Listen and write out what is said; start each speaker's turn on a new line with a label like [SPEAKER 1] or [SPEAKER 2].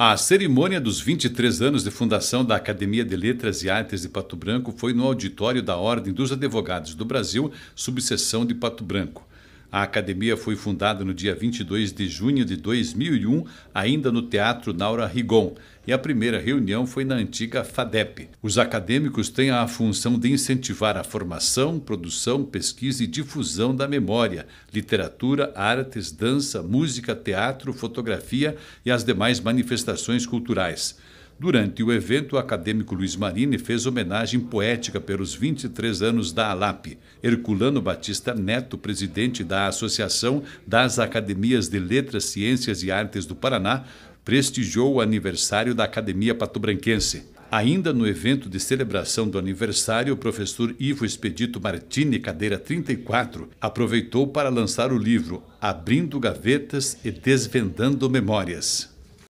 [SPEAKER 1] A cerimônia dos 23 anos de fundação da Academia de Letras e Artes de Pato Branco foi no auditório da Ordem dos Advogados do Brasil, subseção de Pato Branco. A academia foi fundada no dia 22 de junho de 2001, ainda no Teatro Naura Rigon, e a primeira reunião foi na antiga FADEP. Os acadêmicos têm a função de incentivar a formação, produção, pesquisa e difusão da memória, literatura, artes, dança, música, teatro, fotografia e as demais manifestações culturais. Durante o evento, o acadêmico Luiz Marini fez homenagem poética pelos 23 anos da ALAP. Herculano Batista Neto, presidente da Associação das Academias de Letras, Ciências e Artes do Paraná, prestigiou o aniversário da Academia Patobranquense. Ainda no evento de celebração do aniversário, o professor Ivo Expedito Martini, cadeira 34, aproveitou para lançar o livro Abrindo Gavetas e Desvendando Memórias.